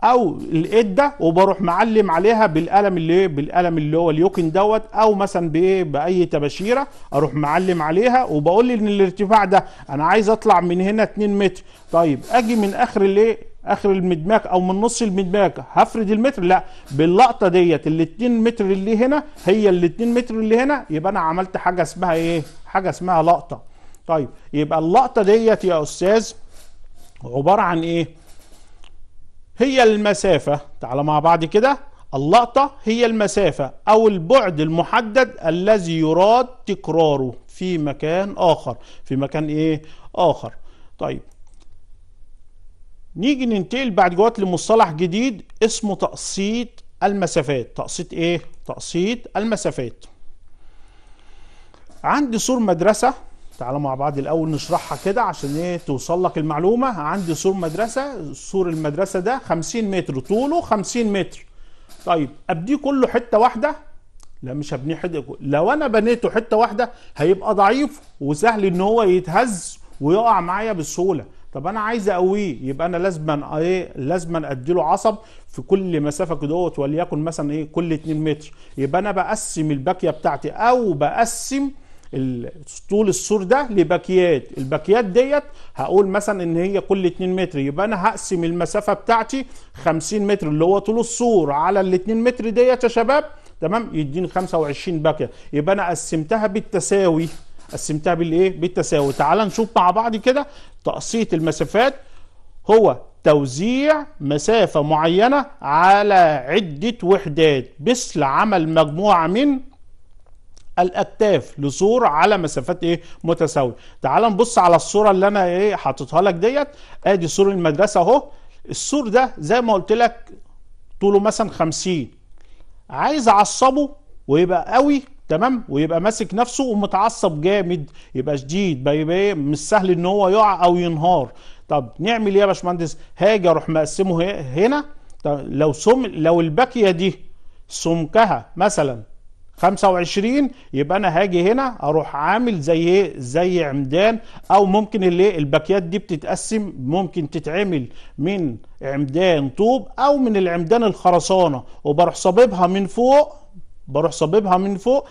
او القده وبروح معلم عليها بالقلم اللي بالقلم اللي هو اليوكن دوت او مثلا بايه باي تباشيره اروح معلم عليها وبقول لي ان الارتفاع ده انا عايز اطلع من هنا 2 متر طيب اجي من اخر الايه اخر المدماك او من نص المدماك هفرد المتر لا باللقطه ديت ال 2 متر اللي هنا هي ال 2 متر اللي هنا يبقى انا عملت حاجه اسمها ايه حاجه اسمها لقطه طيب يبقى اللقطه ديت يا استاذ عباره عن ايه هي المسافة تعالى مع بعض كده اللقطة هي المسافة أو البعد المحدد الذي يراد تكراره في مكان آخر في مكان إيه آخر طيب نيجي ننتقل بعد جوات لمصطلح جديد اسمه تقسيط المسافات تقسيط إيه تقسيط المسافات عندي سور مدرسة تعالوا مع بعض الاول نشرحها كده عشان ايه توصل لك المعلومه عندي سور مدرسه سور المدرسه ده 50 متر طوله 50 متر طيب ابديه كله حته واحده لا مش هبنيه حته لو انا بنيته حته واحده هيبقى ضعيف وسهل ان هو يتهز ويقع معايا بسهوله طب انا عايز اقويه يبقى انا لازما ايه لازما اديله عصب في كل مسافه كدهوت وليكن مثلا ايه كل 2 متر يبقى انا بقسم الباكيه بتاعتي او بقسم طول السور ده لباكيات الباكيات ديت هقول مثلا ان هي كل 2 متر يبقى انا هقسم المسافه بتاعتي 50 متر اللي هو طول السور على ال 2 متر ديت يا شباب تمام يديني 25 باكيه يبقى انا قسمتها بالتساوي قسمتها بالايه بالتساوي تعال نشوف مع بعض كده تقسيط المسافات هو توزيع مسافه معينه على عده وحدات مثل عمل مجموعه من الاكتاف لسور على مسافات ايه متساويه تعال نبص على الصوره اللي انا ايه حاططها لك ديت ادي سور المدرسه اهو السور ده زي ما قلت لك طوله مثلا 50 عايز اعصبه ويبقى قوي تمام ويبقى ماسك نفسه ومتعصب جامد يبقى شديد بيبقى ايه مش سهل ان هو يقع او ينهار طب نعمل ايه يا باشمهندس هاجي اروح مقسمه هنا طب لو سم لو الباكيه دي سمكها مثلا 25 يبقى انا هاجي هنا اروح عامل زي ايه زي عمدان او ممكن اللي الباكيات دي بتتقسم ممكن تتعمل من عمدان طوب او من العمدان الخرسانه وبروح صاببها من فوق بروح صاببها من فوق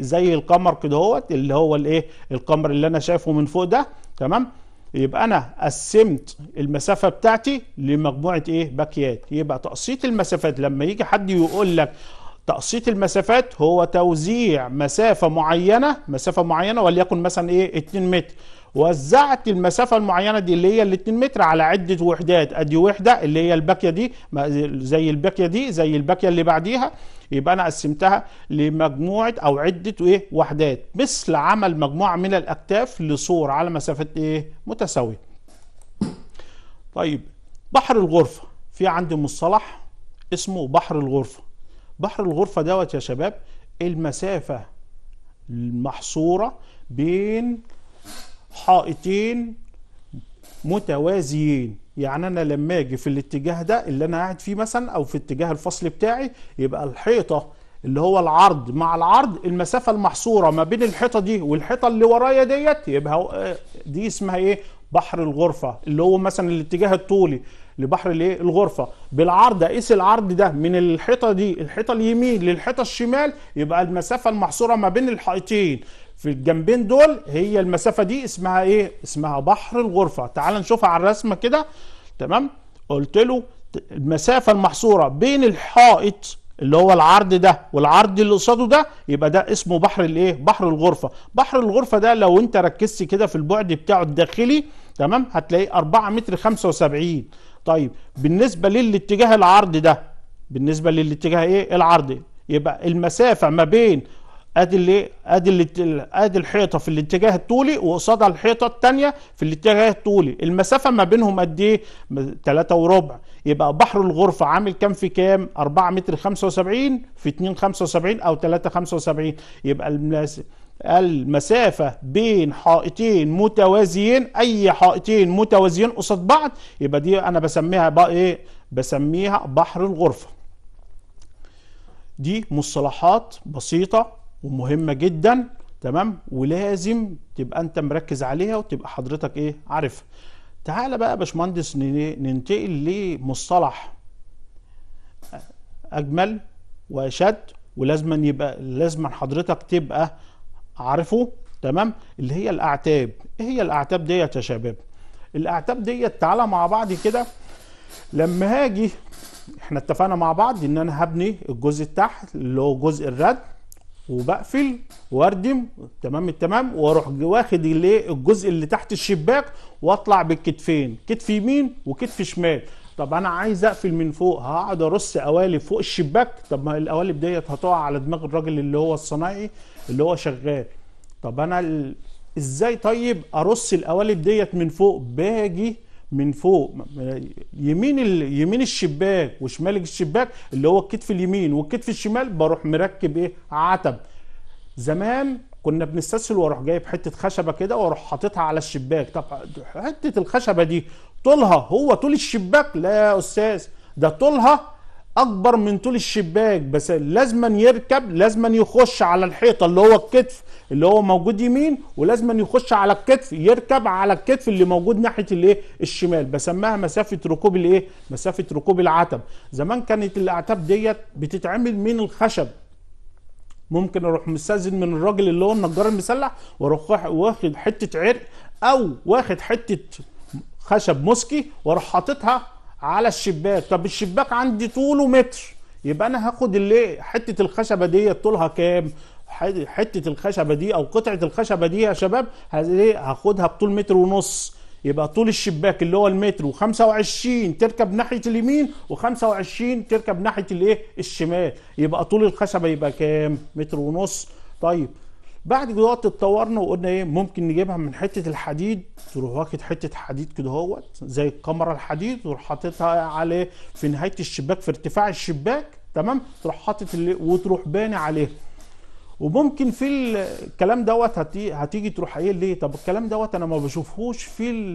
زي القمر كده هوت اللي هو الايه القمر اللي انا شايفه من فوق ده تمام يبقى انا قسمت المسافه بتاعتي لمجموعه ايه باكيات يبقى تقسيط المسافات لما يجي حد يقول لك تقسيط المسافات هو توزيع مسافه معينه مسافه معينه وليكن مثلا ايه 2 متر وزعت المسافه المعينه دي اللي هي ال 2 متر على عده وحدات ادي وحده اللي هي الباكيه دي زي الباكيه دي زي الباكيه اللي بعديها يبقى انا قسمتها لمجموعه او عده ايه وحدات مثل عمل مجموعه من الاكتاف لسور على مسافه ايه متساويه طيب بحر الغرفه في عندي مصطلح اسمه بحر الغرفه بحر الغرفة دوت يا شباب المسافة المحصورة بين حائطين متوازيين يعني انا لما اجي في الاتجاه ده اللي انا قاعد فيه مثلا او في اتجاه الفصل بتاعي يبقى الحيطه اللي هو العرض مع العرض المسافه المحصوره ما بين الحيطه دي والحيطه اللي ورايا ديت يبقى آه، دي اسمها ايه بحر الغرفه اللي هو مثلا الاتجاه الطولي لبحر الايه الغرفه بالعرض اقيس العرض ده من الحيطه دي الحيطه اليمين للحيطه الشمال يبقى المسافه المحصوره ما بين الحائطين في الجنبين دول هي المسافه دي اسمها ايه اسمها بحر الغرفه تعال نشوفها على الرسمه كده تمام قلت له المسافه المحصوره بين الحائط اللي هو العرض ده والعرض اللي قصاده ده يبقى ده اسمه بحر الايه بحر الغرفه بحر الغرفه ده لو انت ركزت كده في البعد بتاعه الداخلي تمام هتلاقيه 4 متر 75 طيب بالنسبه للاتجاه العرض ده بالنسبه للاتجاه ايه العرضي يبقى المسافه ما بين ادي اللي ادي اللي ادي الحيطه في الاتجاه الطولي وقصادها الحيطه الثانيه في الاتجاه الطولي المسافه ما بينهم قد ايه 3 وربع يبقى بحر الغرفه عامل كام في كام 4 متر 75 في 2 75 او 3 75 يبقى المسافه المسافة بين حائطين متوازيين أي حائطين متوازيين قصاد بعض يبقى دي أنا بسميها بقى إيه بسميها بحر الغرفة دي مصطلحات بسيطة ومهمة جدا تمام ولازم تبقى أنت مركز عليها وتبقى حضرتك إيه عارفها تعالى بقى يا باشمهندس ننتقل لمصطلح أجمل وأشد ولازم يبقى لازم حضرتك تبقى عارفه تمام اللي هي الاعتاب ايه هي الاعتاب ديت يا شباب الاعتاب ديت تعالى مع بعض كده لما هاجي احنا اتفقنا مع بعض ان انا هبني الجزء تحت اللي هو جزء الرد وبقفل واردم تمام التمام واروح واخد الايه الجزء اللي تحت الشباك واطلع بالكتفين كتف يمين وكتف شمال طب انا عايز اقفل من فوق هقعد ارص قوالب فوق الشباك طب ما القوالب ديت هتقع على دماغ الراجل اللي هو الصنايعي اللي هو شغال طب انا ال... ازاي طيب ارص القوالب ديت من فوق باجي من فوق يمين ال... يمين الشباك وشمال الشباك اللي هو الكتف اليمين والكتف الشمال بروح مركب ايه عتب زمان كنا بنستسهل واروح جايب حته خشبه كده واروح حاططها على الشباك طب حته الخشبه دي طولها هو طول الشباك لا يا استاذ ده طولها اكبر من طول الشباك بس لازما يركب لازما يخش على الحيطه اللي هو الكتف اللي هو موجود يمين ولازما يخش على الكتف يركب على الكتف اللي موجود ناحيه الايه الشمال بسماها مسافه ركوب الايه مسافه ركوب العتب زمان كانت الاعتاب ديت بتتعمل من الخشب ممكن اروح مستاذن من الراجل اللي هو النجار المسلح واروح واخد حته عرق او واخد حته خشب موسكي واروح حاططها على الشباك طب الشباك عندي طوله متر يبقى انا هاخد اللي حته الخشبه دي طولها كام حته الخشبه دي او قطعه الخشبه دي يا شباب هاخدها بطول متر ونص يبقى طول الشباك اللي هو المتر و25 تركب ناحيه اليمين و25 تركب ناحيه الايه الشمال يبقى طول الخشبه يبقى كام متر ونص طيب بعد كده اتطورنا وقلنا ايه ممكن نجيبها من حته الحديد تروح واخد حته حديد كده اهوت زي الكاميرا الحديد وتروح حاططها عليه في نهايه الشباك في ارتفاع الشباك تمام تروح حاطط وتروح باني عليه وممكن في الكلام دوت هتي... هتيجي تروح ايه ليه طب الكلام دوت انا ما بشوفهوش في الـ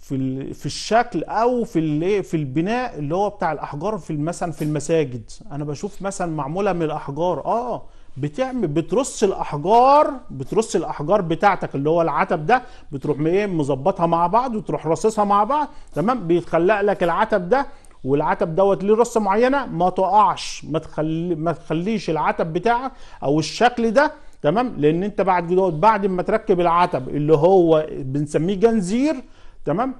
في الـ في الشكل او في الايه في البناء اللي هو بتاع الاحجار في مثلا في المساجد انا بشوف مثلا معموله من الاحجار اه بتعمل بترص الاحجار بترص الاحجار بتاعتك اللي هو العتب ده بتروح ايه مظبطها مع بعض وتروح رصصها مع بعض تمام بيتخلق لك العتب ده والعتب دوت ليه رصه معينه ما تقعش ما تخلي ما تخليش العتب بتاعك او الشكل ده تمام لان انت بعد دوت بعد ما تركب العتب اللي هو بنسميه جنزير تمام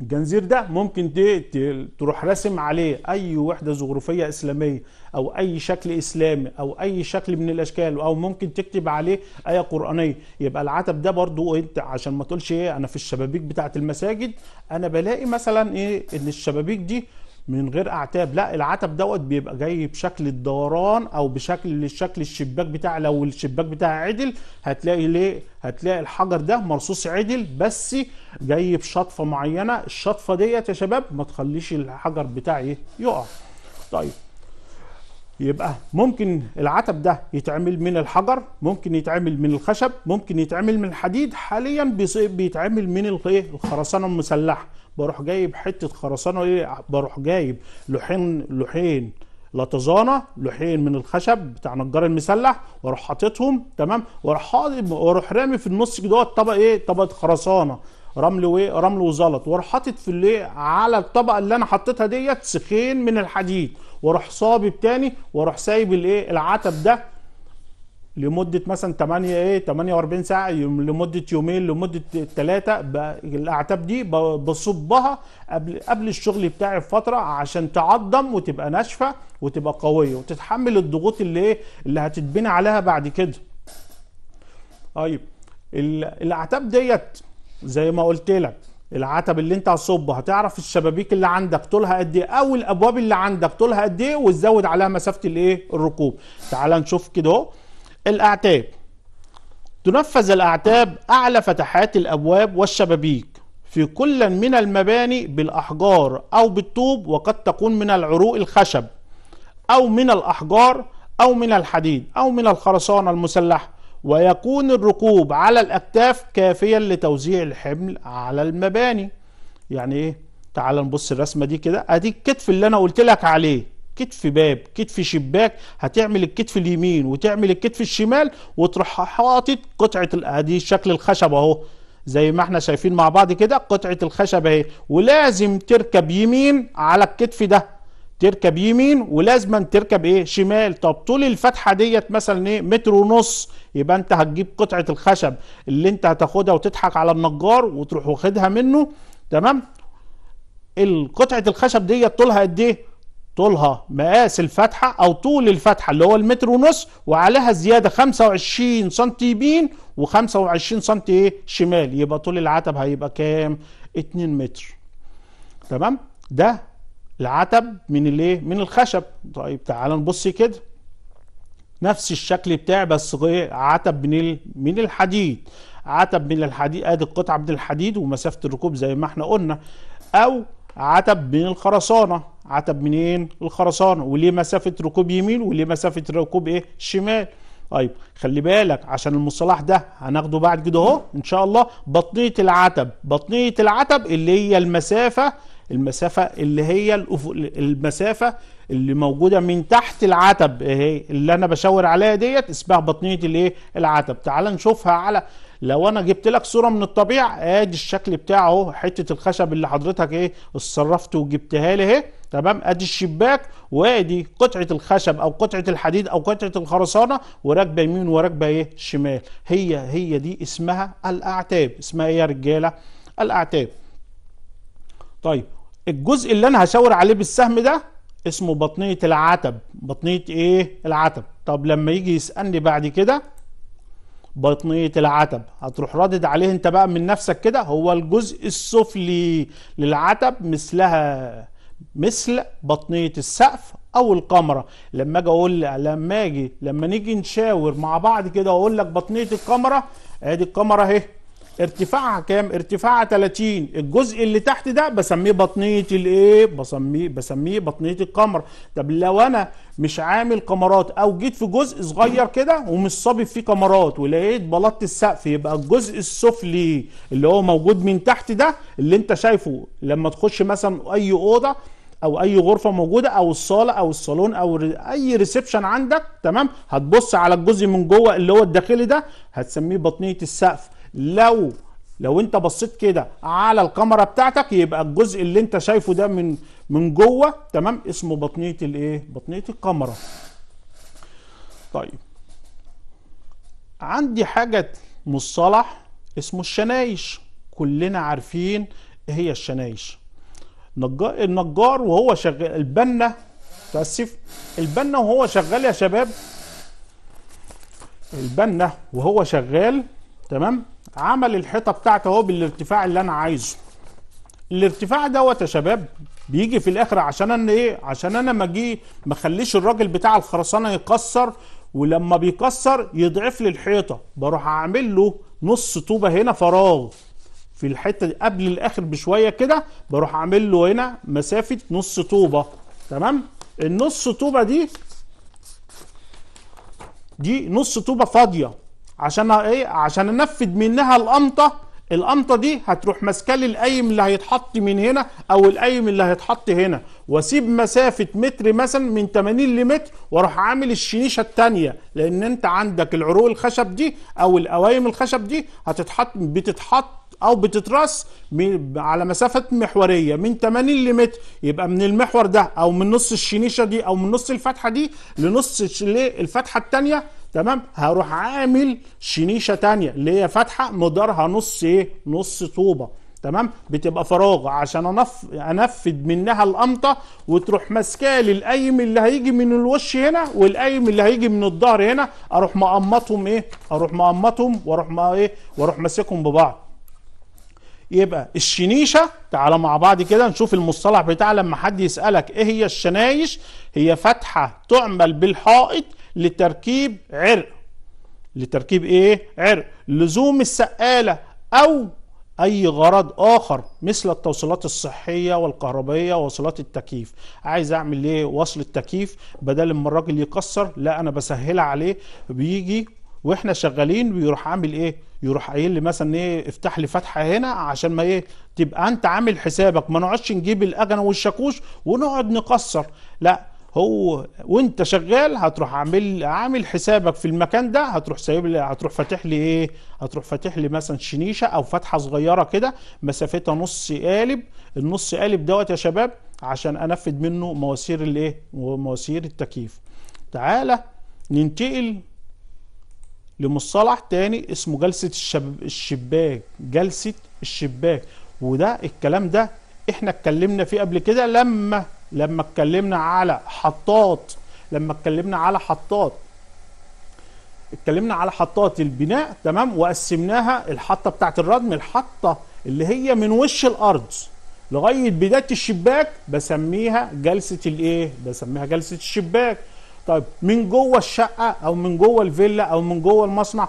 الجنزير ده ممكن تروح راسم عليه اي وحده زخرفيه اسلاميه او اي شكل اسلامي او اي شكل من الاشكال او ممكن تكتب عليه ايه قرانيه يبقى العتب ده برضو انت عشان ما تقولش ايه انا في الشبابيك بتاعه المساجد انا بلاقي مثلا ايه ان الشبابيك دي من غير اعتاب لا العتب دوت بيبقى جاي بشكل الدوران او بشكل الشكل الشباك بتاع لو الشباك بتاع عدل هتلاقي ليه هتلاقي الحجر ده مرصوص عدل بس جاي بشطفه معينه الشطفه ديت يا شباب ما تخليش الحجر بتاعي إيه؟ يقع طيب يبقى ممكن العتب ده يتعمل من الحجر ممكن يتعمل من الخشب ممكن يتعمل من الحديد حاليا بيتعمل من إيه؟ الخرسانه المسلحه بروح جايب حته خرسانه ايه بروح جايب لوحين لوحين لطزانه لوحين من الخشب بتاع نجار المسلح واروح حاططهم تمام واروح حاطط واروح رامي في النص كده طبق ايه طبقه خرسانه رمل وايه رمل وزلط واروح حاطط في الايه على الطبقه اللي انا حطيتها ديت سخين من الحديد واروح صابب تاني واروح سايب الايه العتب ده لمده مثلا 8 ايه 48 ساعه لمده يومين لمده ثلاثه الاعتاب دي بصبها قبل قبل الشغل بتاعي بفتره عشان تعضم وتبقى ناشفه وتبقى قويه وتتحمل الضغوط اللي ايه اللي هتتبني عليها بعد كده. طيب الاعتاب ديت زي ما قلت لك العتب اللي انت هتصبه هتعرف الشبابيك اللي عندك طولها قد ايه او الابواب اللي عندك طولها قد ايه وتزود عليها مسافه الايه الركوب تعال نشوف كده اهو الأعتاب تنفذ الأعتاب أعلى فتحات الأبواب والشبابيك في كل من المباني بالأحجار أو بالطوب وقد تكون من العروق الخشب أو من الأحجار أو من الحديد أو من الخرسانة المسلحة ويكون الركوب على الأكتاف كافيا لتوزيع الحمل على المباني يعني إيه؟ تعال نبص الرسمة دي كده أدي الكتف اللي أنا قلت لك عليه كتف باب كتف شباك هتعمل الكتف اليمين وتعمل الكتف الشمال وتروح حاطط قطعه ادي شكل الخشب اهو زي ما احنا شايفين مع بعض كده قطعه الخشب اهي ولازم تركب يمين على الكتف ده تركب يمين ولازما تركب ايه شمال طب طول الفتحه ديت مثلا ايه متر ونص يبقى انت هتجيب قطعه الخشب اللي انت هتاخدها وتضحك على النجار وتروح واخدها منه تمام القطعه الخشب ديت طولها قد ايه طولها مقاس الفتحة أو طول الفتحة اللي هو المتر ونص وعليها زيادة 25 سم يمين و25 سم شمال يبقى طول العتب هيبقى كام؟ 2 متر تمام؟ ده العتب من الايه؟ من الخشب طيب تعال نبص كده نفس الشكل بتاعي بس عتب من من الحديد عتب من الحديد ادي القطعه من الحديد ومسافه الركوب زي ما احنا قلنا او عتب من الخرسانه عتب منين الخرسانة وليه مسافة ركوب يمين وليه مسافة ركوب ايه شمال طيب خلي بالك عشان المصطلح ده هناخده بعد كده اهو ان شاء الله بطنية العتب بطنية العتب اللي هي المسافة المسافة اللي هي المسافة اللي موجودة من تحت العتب اهي إيه اللي انا بشاور عليها ديت اسمها بطنية الايه العتب تعال نشوفها على لو انا جبت لك صورة من الطبيعة ادي الشكل بتاعه حتة الخشب اللي حضرتك ايه اتصرفت وجبتها لي اهي تمام ادي الشباك وادي قطعه الخشب او قطعه الحديد او قطعه الخرسانه وراكبه يمين وراكبه ايه شمال هي هي دي اسمها الاعتاب اسمها ايه يا رجاله الاعتاب طيب الجزء اللي انا هشاور عليه بالسهم ده اسمه بطنيه العتب بطنيه ايه العتب طب لما يجي يسالني بعد كده بطنيه العتب هتروح ردد عليه انت بقى من نفسك كده هو الجزء السفلي للعتب مثلها مثل بطنيه السقف او القمره لما اجي اقول لما اجي لما نيجي نشاور مع بعض كده واقول لك بطنيه الكاميرا ادي الكاميرا اهي ارتفاعها كام ارتفاعها 30 الجزء اللي تحت ده بسميه بطنيه الايه بسميه بسميه بطنيه الكاميرا طب لو انا مش عامل كاميرات او جيت في جزء صغير كده ومش صابب فيه كاميرات ولقيت بلاط السقف يبقى الجزء السفلي اللي هو موجود من تحت ده اللي انت شايفه لما تخش مثلا اي اوضه او اي غرفه موجوده او الصاله او الصالون او اي ريسبشن عندك تمام هتبص على الجزء من جوه اللي هو الداخلي ده هتسميه بطنيه السقف لو لو انت بصيت كده على الكاميرا بتاعتك يبقى الجزء اللي انت شايفه ده من من جوه تمام اسمه بطنيه الايه بطنيه الكاميرا طيب عندي حاجه مصطلح اسمه الشنايش كلنا عارفين ايه هي الشنايش نجار النجار وهو شغال البنا تأسف البنا وهو شغال يا شباب البنا وهو شغال تمام عمل الحيطه بتاعته اهو بالارتفاع اللي انا عايزه الارتفاع دوت يا شباب بيجي في الاخر عشان انا ايه عشان انا ما اجي ما اخليش الراجل بتاع الخرسانه يكسر ولما بيكسر يضعف لي الحيطه بروح اعمل له نص طوبه هنا فراغ في الحته دي قبل الاخر بشويه كده بروح اعمل له هنا مسافه نص طوبه تمام النص طوبه دي دي نص طوبه فاضيه عشان ايه عشان انفذ منها القمطه القمطه دي هتروح ماسكه لي القايم اللي هيتحط من هنا او القايم اللي هيتحط هنا واسيب مسافه متر مثلا من 80 لمتر واروح عامل الشنيشه الثانيه لان انت عندك العروق الخشب دي او القوايم الخشب دي هتتحط بتتحط او بتترص على مسافه محوريه من 80 لمتر يبقى من المحور ده او من نص الشنيشه دي او من نص الفتحه دي لنص الفتحه الثانيه تمام هروح عامل شنيشه ثانيه اللي هي فتحه مدارها نص ايه نص طوبه تمام بتبقى فراغ عشان انف انفذ منها الامطه وتروح ماسكاه للقيم اللي هيجي من الوش هنا والقيم اللي هيجي من الظهر هنا اروح مقمطهم ايه اروح مقمطهم واروح ما ايه واروح ماسكهم ببعض يبقى الشنيشه تعالى مع بعض كده نشوف المصطلح بتاع لما حد يسالك ايه هي الشنايش هي فتحه تعمل بالحائط لتركيب عرق لتركيب ايه عرق لزوم السقاله او اي غرض اخر مثل التوصيلات الصحيه والكهربائيه ووصلات التكييف عايز اعمل ليه وصل التكييف بدل ما الراجل يكسر لا انا بسهلها عليه بيجي واحنا شغالين بيروح عامل ايه يروح قايل لي مثلا ايه افتح لي فتحه هنا عشان ما ايه تبقى انت عامل حسابك ما نقعدش نجيب الاجنه والشاكوش ونقعد نكسر لا هو وانت شغال هتروح عامل عامل حسابك في المكان ده هتروح سايب لي هتروح فاتح لي ايه هتروح فاتح لي مثلا شنيشه او فتحه صغيره كده مسافتها نص قالب النص قالب دوت يا شباب عشان انفذ منه مواسير الايه مواسير التكييف تعالى ننتقل لمصطلح تاني اسمه جلسة الشب... الشباك جلسة الشباك وده الكلام ده احنا اتكلمنا فيه قبل كده لما لما اتكلمنا على حطاط لما اتكلمنا على حطاط اتكلمنا على حطات البناء تمام وقسمناها الحطه بتاعت الردم الحطه اللي هي من وش الارض لغايه بدايه الشباك بسميها جلسه الايه بسميها جلسه الشباك طيب من جوه الشقه او من جوه الفيلا او من جوه المصنع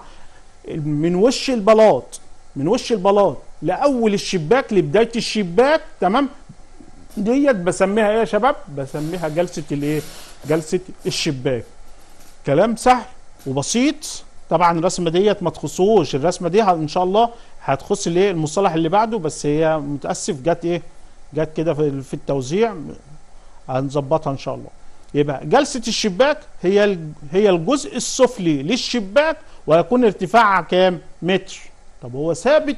من وش البلاط من وش البلاط لاول الشباك لبدايه الشباك تمام ديت بسميها ايه يا شباب بسميها جلسه الايه جلسه الشباك كلام سهل وبسيط طبعا الرسمه ديت ما تخصوش الرسمه دي ان شاء الله هتخص الايه المصطلح اللي بعده بس هي متاسف جت ايه جت كده في التوزيع هنظبطها ان شاء الله يبقى جلسه الشباك هي هي الجزء السفلي للشباك ويكون ارتفاعها كام؟ متر. طب هو ثابت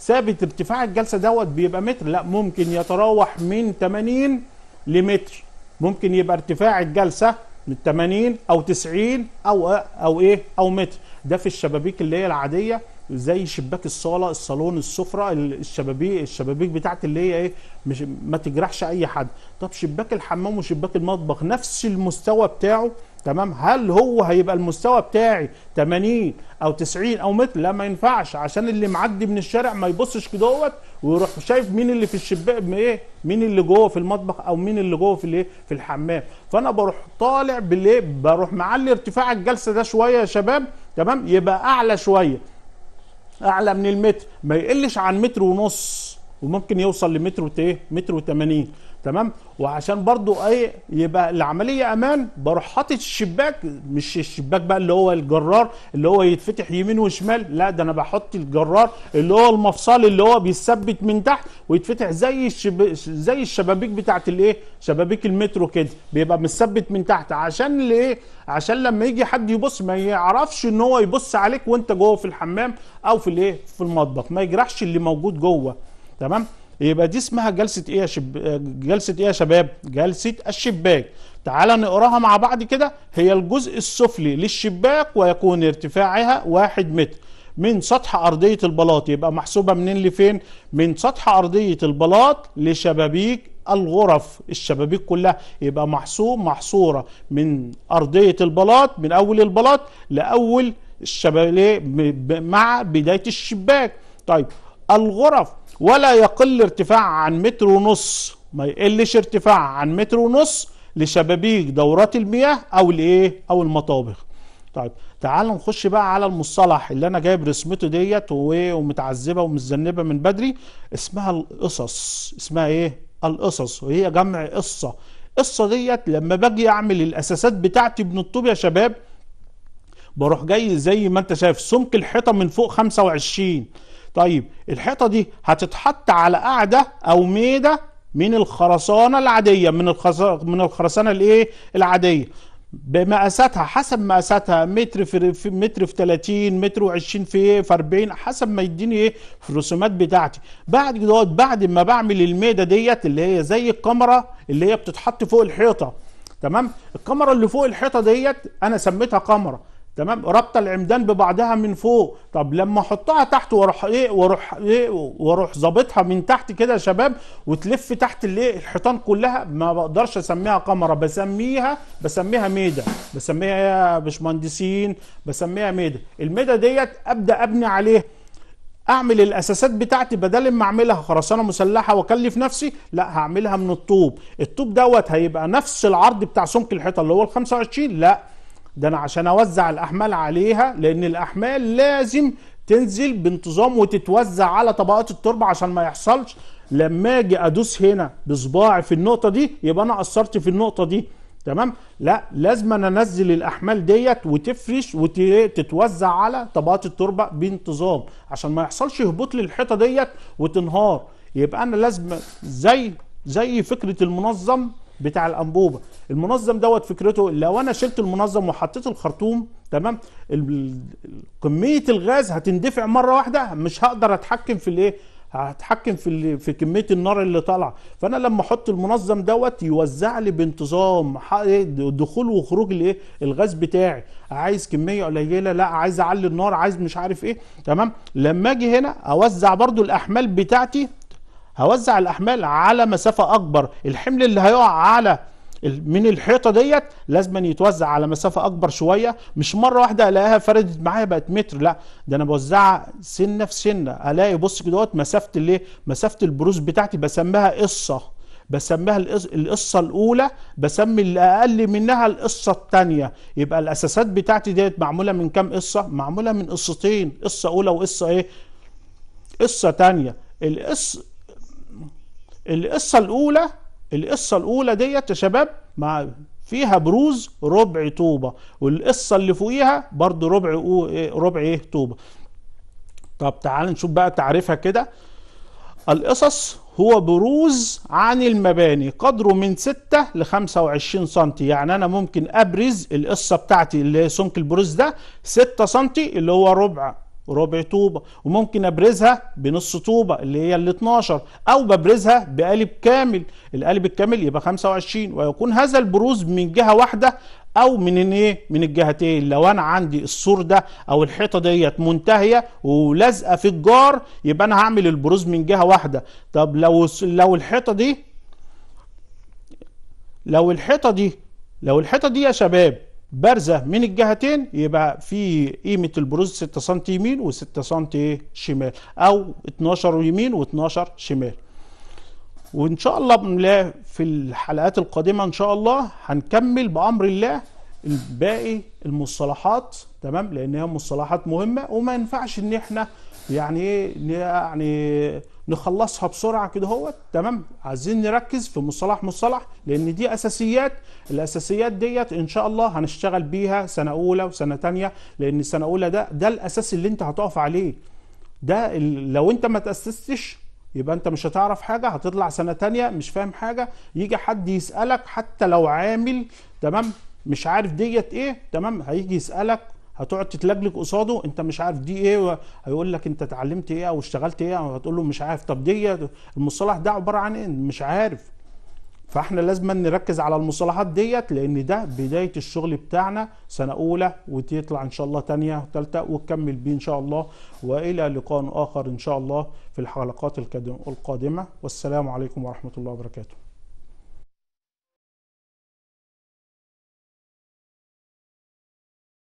ثابت ارتفاع الجلسه دوت بيبقى متر لا ممكن يتراوح من 80 لمتر ممكن يبقى ارتفاع الجلسه من 80 او 90 او او ايه او متر ده في الشبابيك اللي هي العاديه زي شباك الصاله الصالون السفره الشبابيك الشبابيك بتاعت اللي هي ايه مش ما تجرحش اي حد طب شباك الحمام وشباك المطبخ نفس المستوى بتاعه تمام هل هو هيبقى المستوى بتاعي 80 او 90 او متر لا ما ينفعش عشان اللي معدي من الشارع ما يبصش كدهوت ويروح شايف مين اللي في الشباك ايه مين اللي جوه في المطبخ او مين اللي جوه في الايه في الحمام فانا بروح طالع بالايه بروح معلي ارتفاع الجلسه ده شويه يا شباب تمام يبقى اعلى شويه اعلى من المتر ما يقلش عن متر ونص وممكن يوصل لمتر ايه متر و80 تمام وعشان برضو ايه يبقى العمليه امان بروح حاطط الشباك مش الشباك بقى اللي هو الجرار اللي هو يتفتح يمين وشمال لا ده انا بحط الجرار اللي هو المفصل اللي هو بيثبت من تحت ويتفتح زي الشب... زي الشبابيك بتاعت الايه شبابيك المترو كده بيبقى متثبت من تحت عشان الايه عشان لما يجي حد يبص ما يعرفش ان هو يبص عليك وانت جوه في الحمام او في الايه في المطبخ ما يجرحش اللي موجود جوه تمام يبقى دي اسمها جلسه ايه يا شب... جلسه ايه يا شباب جلسه الشباك تعال نقراها مع بعض كده هي الجزء السفلي للشباك ويكون ارتفاعها واحد متر من سطح ارضيه البلاط يبقى محسوبه منين لفين من سطح ارضيه البلاط لشبابيك الغرف الشبابيك كلها يبقى محسوب محصوره من ارضيه البلاط من اول البلاط لاول الشبابيك مع بدايه الشباك طيب الغرف ولا يقل ارتفاع عن متر ونص ما يقلش ارتفاع عن متر ونص لشبابيك دورات المياه او الايه او المطابخ طيب تعالوا نخش بقى على المصطلح اللي انا جايب رسمته ديت ومتعذبه ومتذنبه من بدري اسمها القصص اسمها ايه القصص وهي جمع قصه القصه ديت لما باجي اعمل الاساسات بتاعتي من الطوب يا شباب بروح جاي زي ما انت شايف سمك الحيطه من فوق 25 طيب الحيطه دي هتتحط على قاعده او ميده من الخرسانه العاديه من الخرس... من الخرسانه الايه العاديه بمقاساتها حسب مقاساتها متر في متر في 30 متر و20 في 40 حسب ما يديني ايه في الرسومات بتاعتي بعد دوت بعد ما بعمل الميده ديت اللي هي زي الكاميرا اللي هي بتتحط فوق الحيطه تمام الكاميرا اللي فوق الحيطه ديت انا سميتها كاميرا تمام رابطه العمدان ببعضها من فوق طب لما احطها تحت واروح ايه واروح ايه واروح ظابطها من تحت كده يا شباب وتلف تحت الايه الحيطان كلها ما بقدرش اسميها قمره بسميها بسميها ميدا بسميها يا باشمهندسين بسميها ميدا الميدا ديت ابدا ابني عليها اعمل الاساسات بتاعتي بدل ما اعملها خرسانه مسلحه واكلف نفسي لا هعملها من الطوب الطوب دوت هيبقى نفس العرض بتاع سمك الحيطه اللي هو ال 25 لا ده انا عشان اوزع الاحمال عليها لان الاحمال لازم تنزل بانتظام وتتوزع على طبقات التربه عشان ما يحصلش لما اجي ادوس هنا بصباعي في النقطه دي يبقى انا قصرت في النقطه دي تمام لا لازم انا انزل الاحمال ديت وتفرش وتتوزع على طبقات التربه بانتظام عشان ما يحصلش هبوط للحيطه ديت وتنهار يبقى انا لازم زي زي فكره المنظم بتاع الانبوبه المنظم دوت فكرته لو انا شلت المنظم وحطيت الخرطوم تمام كميه الغاز هتندفع مره واحده مش هقدر اتحكم في الايه هتحكم في في كميه النار اللي طالعه فانا لما احط المنظم دوت يوزع لي بانتظام إيه؟ دخول وخروج الايه الغاز بتاعي عايز كميه قليله لا عايز اعلي النار عايز مش عارف ايه تمام لما اجي هنا اوزع برده الاحمال بتاعتي هوزع الاحمال على مسافه اكبر الحمل اللي هيقع على من الحيطه ديت لازم يتوزع على مسافه اكبر شويه مش مره واحده الاقيها فردت معايا بقت متر لا ده انا بوزعها سنه في سنه الاقي بص كده دوت مسافه الايه مسافه البروز بتاعتي بسميها قصه بسميها القصه الاولى بسمي الاقل منها القصه الثانيه يبقى الاساسات بتاعتي ديت معموله من كام قصه معموله من قصتين قصه اولى وقصه ايه قصه ثانيه القص القصه الاولى القصه الاولى ديت يا شباب مع فيها بروز ربع طوبه والقصه اللي فوقيها برضو ربع ربع ايه طوبه طب تعال نشوف بقى تعريفها كده القصص هو بروز عن المباني قدره من 6 ل 25 سم يعني انا ممكن ابرز القصه بتاعتي اللي سمك البروز ده 6 سم اللي هو ربع ربع طوبه وممكن ابرزها بنص طوبه اللي هي ال 12 او ببرزها بقالب كامل القالب الكامل يبقى 25 ويكون هذا البروز من جهه واحده او من ايه من الجهتين لو انا عندي السور ده او الحيطه ديت منتهيه ولازقه في الجار يبقى انا هعمل البروز من جهه واحده طب لو لو الحيطه دي لو الحيطه دي لو الحيطه دي يا شباب بارزه من الجهتين يبقى في قيمه البروز 6 سم يمين و6 سم شمال او 12 يمين و12 شمال وان شاء الله بنلاقي في الحلقات القادمه ان شاء الله هنكمل بامر الله باقي المصطلحات تمام لان هي مصطلحات مهمه وما ينفعش ان احنا يعني إيه يعني نخلصها بسرعه كده هو تمام عايزين نركز في مصطلح مصطلح لان دي اساسيات الاساسيات ديت ان شاء الله هنشتغل بيها سنه اولى وسنه ثانيه لان سنه اولى ده ده الاساس اللي انت هتقف عليه ده لو انت ما تاسستش يبقى انت مش هتعرف حاجه هتطلع سنه تانية مش فاهم حاجه يجي حد يسالك حتى لو عامل تمام مش عارف ديت ايه تمام هيجي يسالك هتقعد تتلجلج قصاده انت مش عارف دي ايه هيقول لك انت اتعلمت ايه او اشتغلت ايه او هتقول له مش عارف طب دي المصطلح ده عباره عن ايه مش عارف فاحنا لازم نركز على المصطلحات ديت لان ده بدايه الشغل بتاعنا سنه اولى وتطلع ان شاء الله ثانيه وثالثه وتكمل بيه ان شاء الله والى لقاء اخر ان شاء الله في الحلقات القادمه والسلام عليكم ورحمه الله وبركاته